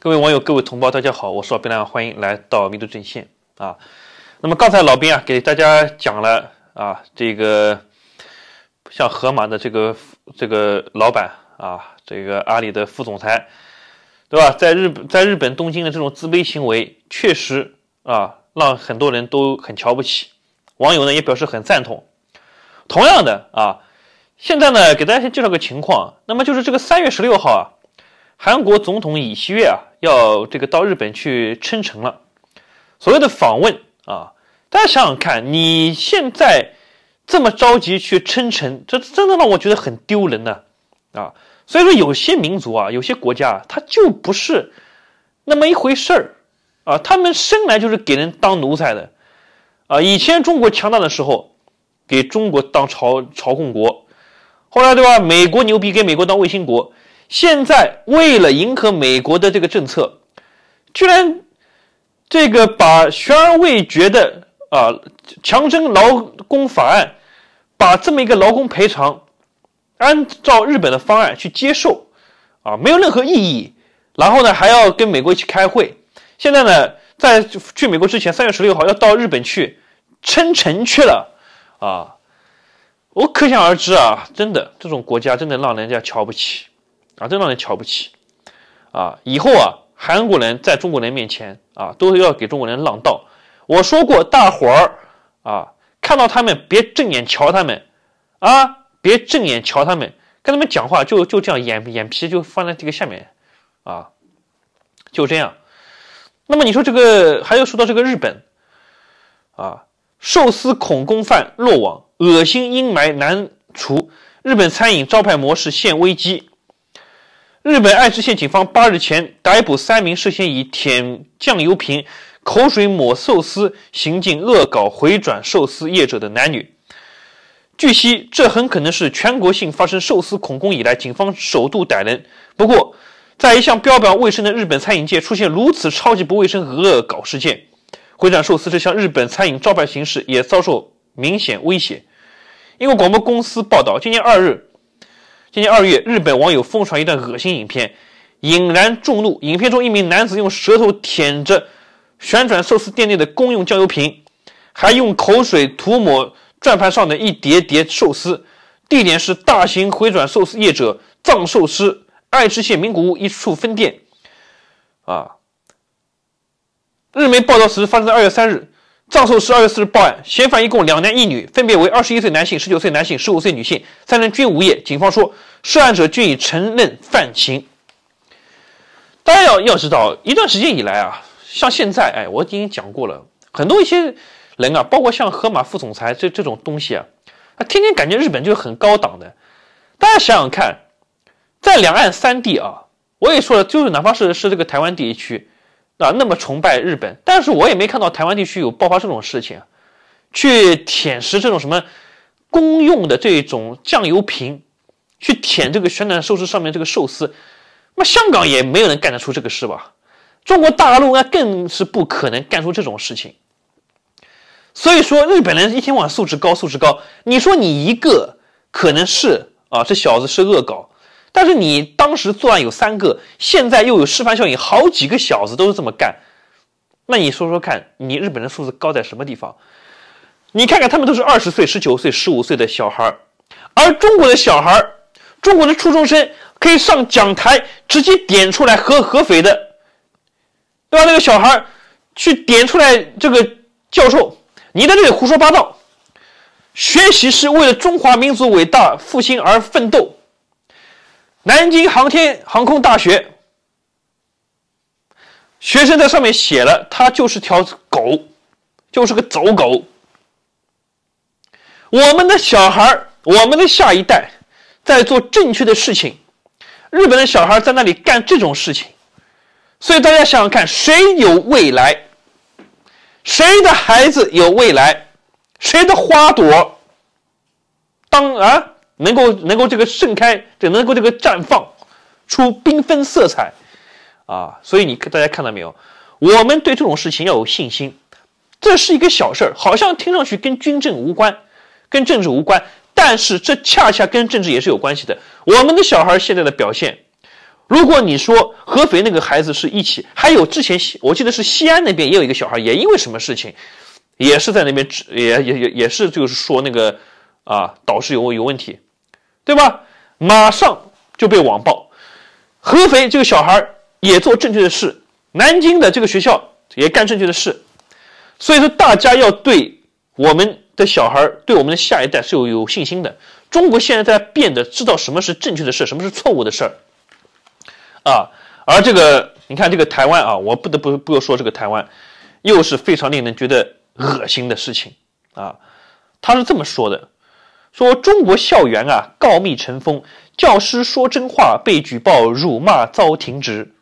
各位网友，各位同胞，大家好，我是老兵啊，欢迎来到迷途阵线啊。那么刚才老兵啊给大家讲了啊，这个像盒马的这个这个老板啊，这个阿里的副总裁，对吧？在日本，在日本东京的这种自卑行为，确实啊，让很多人都很瞧不起。网友呢也表示很赞同。同样的啊，现在呢给大家先介绍个情况，那么就是这个三月十六号啊，韩国总统尹锡悦啊。要这个到日本去称臣了，所谓的访问啊，大家想想看，你现在这么着急去称臣，这真的让我觉得很丢人呢啊！所以说，有些民族啊，有些国家，他就不是那么一回事儿啊，他们生来就是给人当奴才的啊。以前中国强大的时候，给中国当朝朝贡国，后来对吧？美国牛逼，给美国当卫星国。现在为了迎合美国的这个政策，居然这个把悬而未决的啊强征劳工法案，把这么一个劳工赔偿，按照日本的方案去接受，啊没有任何意义。然后呢还要跟美国一起开会。现在呢在去美国之前，三月十六号要到日本去称臣去了啊！我可想而知啊，真的这种国家真的让人家瞧不起。啊，真让人瞧不起，啊！以后啊，韩国人在中国人面前啊，都是要给中国人让道。我说过，大伙儿啊，看到他们别正眼瞧他们，啊，别正眼瞧他们，跟他们讲话就就这样，眼眼皮就放在这个下面，啊，就这样。那么你说这个还有说到这个日本，啊，寿司恐攻犯落网，恶心阴霾难除，日本餐饮招牌模式现危机。日本爱知县警方八日前逮捕三名涉嫌以舔酱油瓶、口水抹寿司行径恶搞回转寿司业者的男女。据悉，这很可能是全国性发生寿司恐攻以来警方首度逮人。不过，在一向标榜卫生的日本餐饮界出现如此超级不卫生恶搞事件，回转寿司这项日本餐饮招牌形式也遭受明显威胁。因为广播公司报道，今年二日。今年二月，日本网友疯传一段恶心影片，引燃众怒。影片中，一名男子用舌头舔着旋转寿司店内的公用酱油瓶，还用口水涂抹转盘上的一叠叠寿司。地点是大型回转寿司业者“藏寿司”爱知县名古屋一处分店。啊，日媒报道，时发生在二月三日。藏寿十二月四日报案，嫌犯一共两男一女，分别为二十一岁男性、十九岁男性、十五岁女性，三人均无业。警方说，涉案者均已承认犯情。大家要要知道，一段时间以来啊，像现在，哎，我已经讲过了，很多一些人啊，包括像河马副总裁这这种东西啊，他天天感觉日本就是很高档的。大家想想看，在两岸三地啊，我也说了，就是哪怕是是这个台湾地区。啊，那么崇拜日本，但是我也没看到台湾地区有爆发这种事情，去舔食这种什么公用的这种酱油瓶，去舔这个旋转寿司上面这个寿司，那香港也没有人干得出这个事吧？中国大陆那更是不可能干出这种事情。所以说，日本人一天晚上素质高，素质高，你说你一个可能是啊，这小子是恶搞。但是你当时作案有三个，现在又有示范效应，好几个小子都是这么干。那你说说看，你日本人素质高在什么地方？你看看他们都是二十岁、十九岁、十五岁的小孩儿，而中国的小孩儿，中国的初中生可以上讲台直接点出来合合肥的，对吧？那个小孩儿去点出来这个教授，你在这里胡说八道，学习是为了中华民族伟大复兴而奋斗。南京航天航空大学学生在上面写了：“他就是条狗，就是个走狗。”我们的小孩我们的下一代，在做正确的事情；日本的小孩在那里干这种事情。所以大家想想看，谁有未来？谁的孩子有未来？谁的花朵？当啊！能够能够这个盛开，这能够这个绽放出缤纷色彩，啊，所以你大家看到没有？我们对这种事情要有信心。这是一个小事儿，好像听上去跟军政无关，跟政治无关，但是这恰恰跟政治也是有关系的。我们的小孩现在的表现，如果你说合肥那个孩子是一起，还有之前我记得是西安那边也有一个小孩，也因为什么事情，也是在那边也也也也是就是说那个啊，导师有有问题。对吧？马上就被网暴。合肥这个小孩儿也做正确的事，南京的这个学校也干正确的事，所以说大家要对我们的小孩儿、对我们的下一代是有有信心的。中国现在在变得知道什么是正确的事，什么是错误的事儿，啊，而这个你看这个台湾啊，我不得不不说这个台湾又是非常令人觉得恶心的事情啊，他是这么说的。说中国校园啊，告密成风，教师说真话被举报、辱骂遭停职。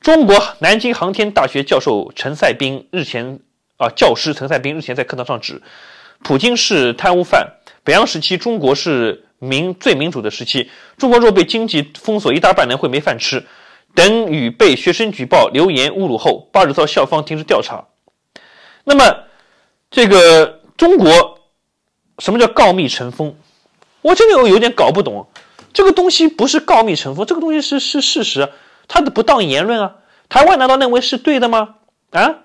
中国南京航天大学教授陈赛斌日前啊，教师陈赛斌日前在课堂上指，普京是贪污犯。北洋时期，中国是民最民主的时期。中国若被经济封锁，一大半年会没饭吃。等与被学生举报、留言侮辱后，八日遭校方停职调查。那么，这个中国。什么叫告密成风？我真的有有点搞不懂。这个东西不是告密成风，这个东西是是事实，他的不当言论啊。台湾难道认为是对的吗？啊，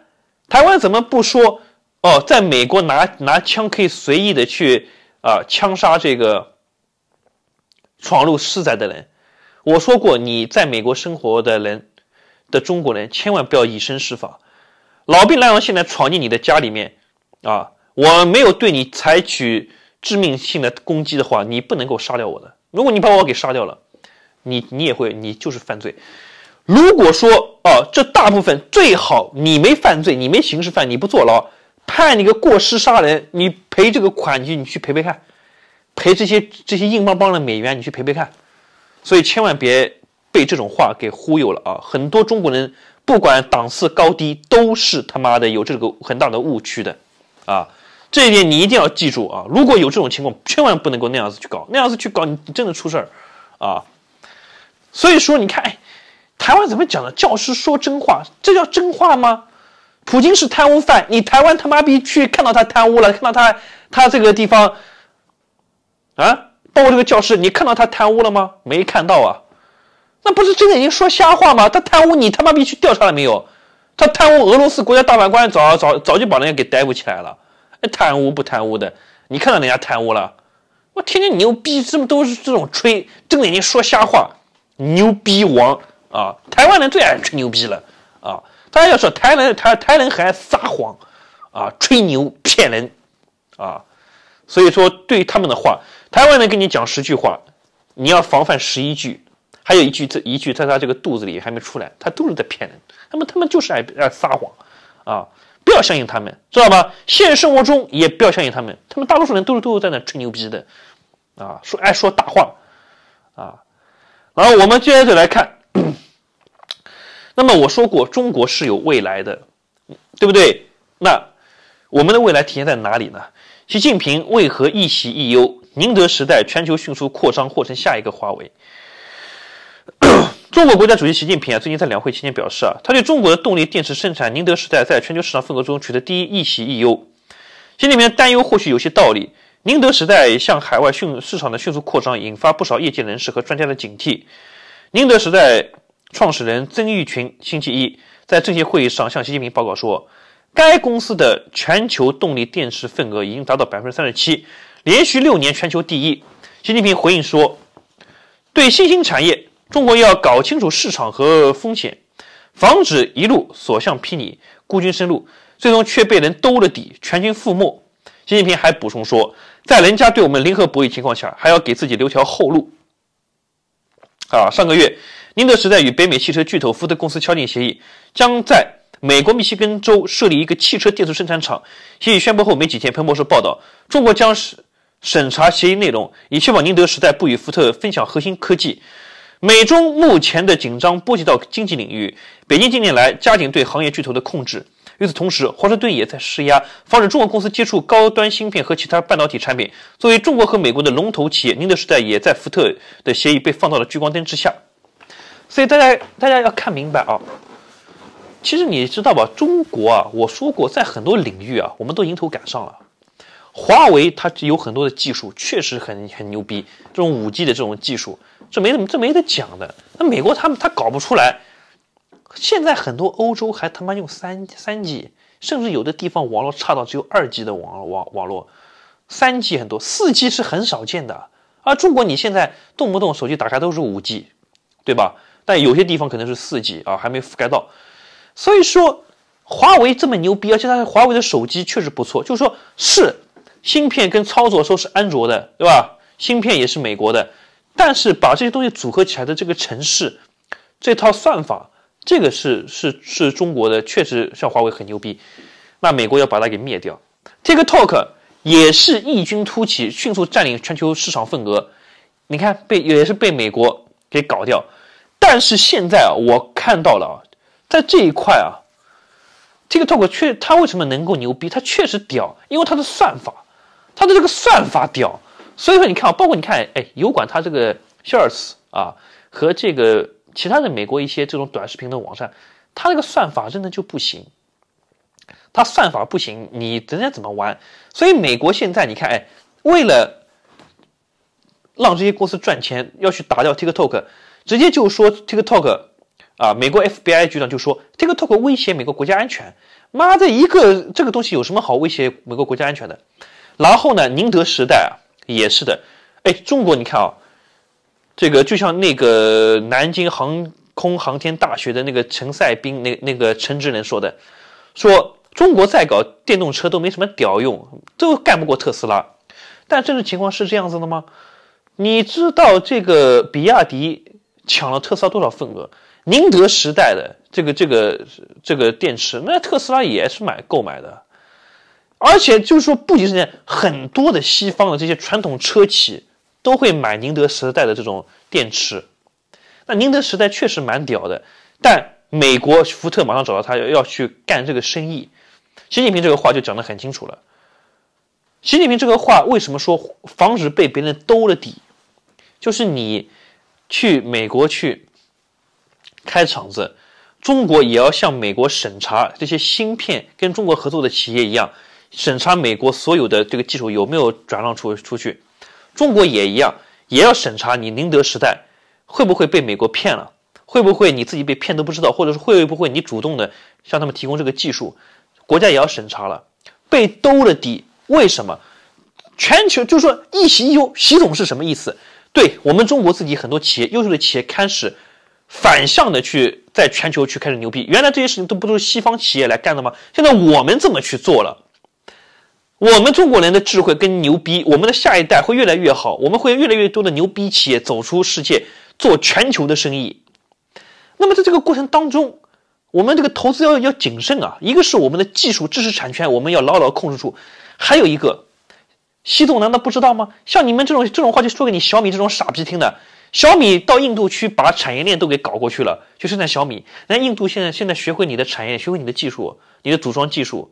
台湾怎么不说？哦，在美国拿拿枪可以随意的去啊枪杀这个闯入私宅的人？我说过，你在美国生活的人的中国人千万不要以身试法。老兵来王现在闯进你的家里面啊。我没有对你采取致命性的攻击的话，你不能够杀掉我的。如果你把我给杀掉了，你你也会，你就是犯罪。如果说哦，这大部分最好你没犯罪，你没刑事犯，你不坐牢，判你个过失杀人，你赔这个款去，你去赔赔看，赔这些这些硬邦邦的美元，你去赔赔看。所以千万别被这种话给忽悠了啊！很多中国人不管档次高低，都是他妈的有这个很大的误区的啊。这一点你一定要记住啊！如果有这种情况，千万不能够那样子去搞，那样子去搞，你你真的出事儿啊！所以说，你看，哎，台湾怎么讲的？教师说真话，这叫真话吗？普京是贪污犯，你台湾他妈逼去看到他贪污了？看到他他这个地方啊，包括这个教师，你看到他贪污了吗？没看到啊，那不是睁着眼说瞎话吗？他贪污，你他妈逼去调查了没有？他贪污，俄罗斯国家大法官早早早就把人家给逮捕起来了。贪污不贪污的，你看到人家贪污了，我天天牛逼，这不都是这种吹，睁眼睛说瞎话，牛逼王啊！台湾人最爱吹牛逼了啊！大家要说，台人台台人还撒谎啊，吹牛骗人啊，所以说对他们的话，台湾人跟你讲十句话，你要防范十一句，还有一句这一句在他这个肚子里还没出来，他都是在骗人，他们他们就是爱爱撒谎啊。不要相信他们，知道吧？现实生活中也不要相信他们，他们大多数人都是都是在那吹牛逼的，啊，说爱说大话，啊。然后我们接着来看，那么我说过，中国是有未来的，对不对？那我们的未来体现在哪里呢？习近平为何一喜一忧？宁德时代全球迅速扩张，或成下一个华为。中国国家主席习近平啊，最近在两会期间表示啊，他对中国的动力电池生产，宁德时代在全球市场份额中取得第一，亦喜亦忧。习近平担忧或许有些道理。宁德时代向海外迅市场的迅速扩张，引发不少业界人士和专家的警惕。宁德时代创始人曾毓群星期一在政协会议上向习近平报告说，该公司的全球动力电池份额已经达到百分之三十七，连续六年全球第一。习近平回应说，对新兴产业。中国要搞清楚市场和风险，防止一路所向披靡、孤军深入，最终却被人兜了底、全军覆没。习近平还补充说，在人家对我们零和博弈情况下，还要给自己留条后路。啊，上个月，宁德时代与北美汽车巨头福特公司敲定协议，将在美国密西根州设立一个汽车电池生产厂。协议宣布后没几天，彭博社报道，中国将审审查协议内容，以确保宁德时代不与福特分享核心科技。美中目前的紧张波及到经济领域，北京近年来加紧对行业巨头的控制。与此同时，华盛顿也在施压，防止中国公司接触高端芯片和其他半导体产品。作为中国和美国的龙头企业，宁德时代也在福特的协议被放到了聚光灯之下。所以大家大家要看明白啊！其实你知道吧，中国啊，我说过，在很多领域啊，我们都迎头赶上了。华为它有很多的技术，确实很很牛逼，这种 5G 的这种技术。这没怎么，这没得讲的。那美国他们他搞不出来，现在很多欧洲还他妈用三三 G，甚至有的地方网络差到只有二 G 的网网网络，三 G 很多，四 G 是很少见的。而中国你现在动不动手机打开都是五 G，对吧？但有些地方可能是四 G 啊，还没覆盖到。所以说，华为这么牛逼，而且它华为的手机确实不错。就是说是芯片跟操作都是安卓的，对吧？芯片也是美国的。但是把这些东西组合起来的这个城市，这套算法，这个是是是中国的，确实像华为很牛逼。那美国要把它给灭掉，t i k t o k 也是异军突起，迅速占领全球市场份额。你看，被也是被美国给搞掉。但是现在啊，我看到了啊，在这一块啊，t i k t o k 确，它为什么能够牛逼？它确实屌，因为它的算法，它的这个算法屌。所以说，你看啊，包括你看，哎，油管它这个 s h a r t s 啊，和这个其他的美国一些这种短视频的网站，它那个算法真的就不行。它算法不行，你人家怎么玩？所以美国现在你看，哎，为了让这些公司赚钱，要去打掉 TikTok，直接就说 TikTok 啊，美国 FBI 局长就说 TikTok 威胁美国国家安全。妈，的，一个这个东西有什么好威胁美国国家安全的？然后呢，宁德时代啊。也是的，哎，中国，你看啊，这个就像那个南京航空航天大学的那个陈赛斌，那那个陈志仁说的，说中国再搞电动车都没什么屌用，都干不过特斯拉。但真实情况是这样子的吗？你知道这个比亚迪抢了特斯拉多少份额？宁德时代的这个这个这个电池，那特斯拉也是买购买的。而且就是说，不仅这是很多的西方的这些传统车企都会买宁德时代的这种电池。那宁德时代确实蛮屌的，但美国福特马上找到他要去干这个生意。习近平这个话就讲的很清楚了。习近平这个话为什么说防止被别人兜了底？就是你去美国去开厂子，中国也要像美国审查这些芯片跟中国合作的企业一样。审查美国所有的这个技术有没有转让出出去，中国也一样，也要审查你宁德时代会不会被美国骗了，会不会你自己被骗都不知道，或者是会不会你主动的向他们提供这个技术，国家也要审查了，被兜了底。为什么？全球就是说一席一优，习总是什么意思？对我们中国自己很多企业，优秀的企业开始反向的去在全球去开始牛逼。原来这些事情都不都是西方企业来干的吗？现在我们怎么去做了？我们中国人的智慧跟牛逼，我们的下一代会越来越好，我们会越来越多的牛逼企业走出世界，做全球的生意。那么在这个过程当中，我们这个投资要要谨慎啊，一个是我们的技术知识产权我们要牢牢控制住，还有一个，习总难道不知道吗？像你们这种这种话就说给你小米这种傻逼听的，小米到印度去把产业链都给搞过去了，就生产小米，那印度现在现在学会你的产业，学会你的技术，你的组装技术，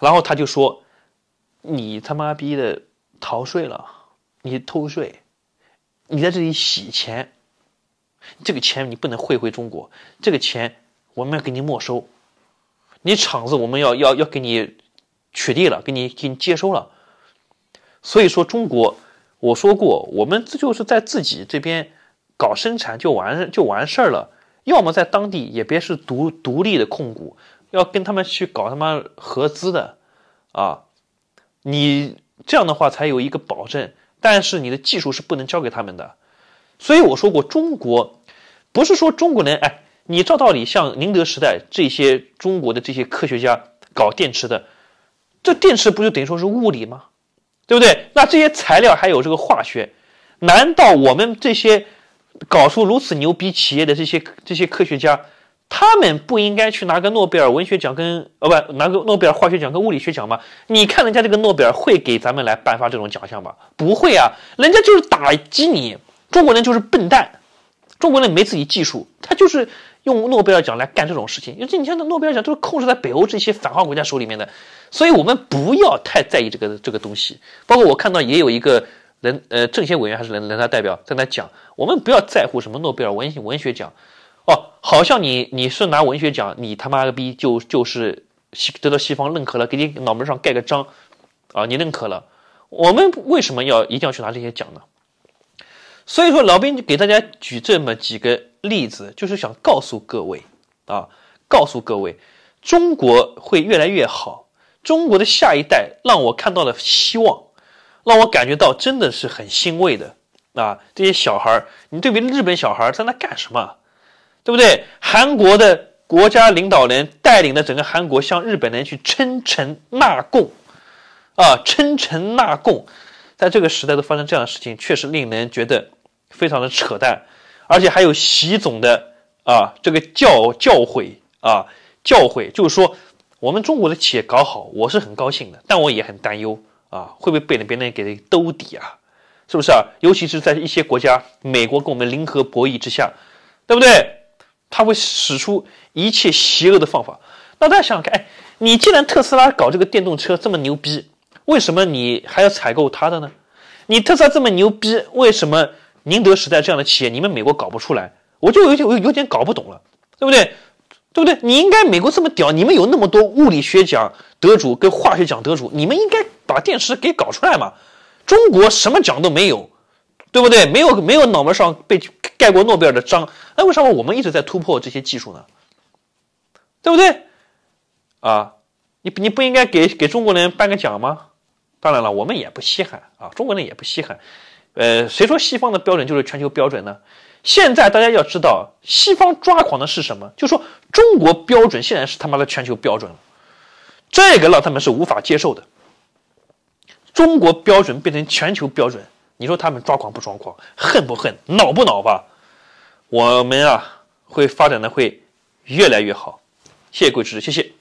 然后他就说。你他妈逼的逃税了！你偷税，你在这里洗钱，这个钱你不能汇回中国，这个钱我们要给你没收，你厂子我们要要要给你取缔了，给你给你接收了。所以说，中国我说过，我们这就是在自己这边搞生产就完就完事儿了，要么在当地也别是独独立的控股，要跟他们去搞他妈合资的啊。你这样的话才有一个保证，但是你的技术是不能交给他们的，所以我说过，中国不是说中国人哎，你照道理像宁德时代这些中国的这些科学家搞电池的，这电池不就等于说是物理吗？对不对？那这些材料还有这个化学，难道我们这些搞出如此牛逼企业的这些这些科学家？他们不应该去拿个诺贝尔文学奖跟呃不拿个诺贝尔化学奖跟物理学奖吗？你看人家这个诺贝尔会给咱们来颁发这种奖项吗？不会啊，人家就是打击你，中国人就是笨蛋，中国人没自己技术，他就是用诺贝尔奖来干这种事情。因为你像那诺贝尔奖都是控制在北欧这些反华国家手里面的，所以我们不要太在意这个这个东西。包括我看到也有一个人呃政协委员还是人大代表在那讲，我们不要在乎什么诺贝尔文文学奖。哦，好像你你是拿文学奖，你他妈个逼就就是西得到西方认可了，给你脑门上盖个章，啊，你认可了。我们为什么要一定要去拿这些奖呢？所以说，老兵给大家举这么几个例子，就是想告诉各位啊，告诉各位，中国会越来越好，中国的下一代让我看到了希望，让我感觉到真的是很欣慰的啊。这些小孩儿，你对比日本小孩在那干什么？对不对？韩国的国家领导人带领的整个韩国向日本人去称臣纳贡，啊，称臣纳贡，在这个时代都发生这样的事情，确实令人觉得非常的扯淡。而且还有习总的啊，这个教教诲啊，教诲就是说，我们中国的企业搞好，我是很高兴的，但我也很担忧啊，会不会被别人给兜底啊？是不是啊？尤其是在一些国家，美国跟我们零和博弈之下，对不对？他会使出一切邪恶的方法。那大家想想看，哎，你既然特斯拉搞这个电动车这么牛逼，为什么你还要采购它的呢？你特斯拉这么牛逼，为什么宁德时代这样的企业你们美国搞不出来？我就有点有点搞不懂了，对不对？对不对？你应该美国这么屌，你们有那么多物理学奖得主跟化学奖得主，你们应该把电池给搞出来嘛？中国什么奖都没有。对不对？没有没有脑门上被盖过诺贝尔的章，那为什么我们一直在突破这些技术呢？对不对？啊，你你不应该给给中国人颁个奖吗？当然了，我们也不稀罕啊，中国人也不稀罕。呃，谁说西方的标准就是全球标准呢？现在大家要知道，西方抓狂的是什么？就说中国标准现在是他妈的全球标准了，这个让他们是无法接受的。中国标准变成全球标准。你说他们抓狂不抓狂，恨不恨，恼不恼吧？我们啊，会发展的会越来越好。谢谢支持，谢谢。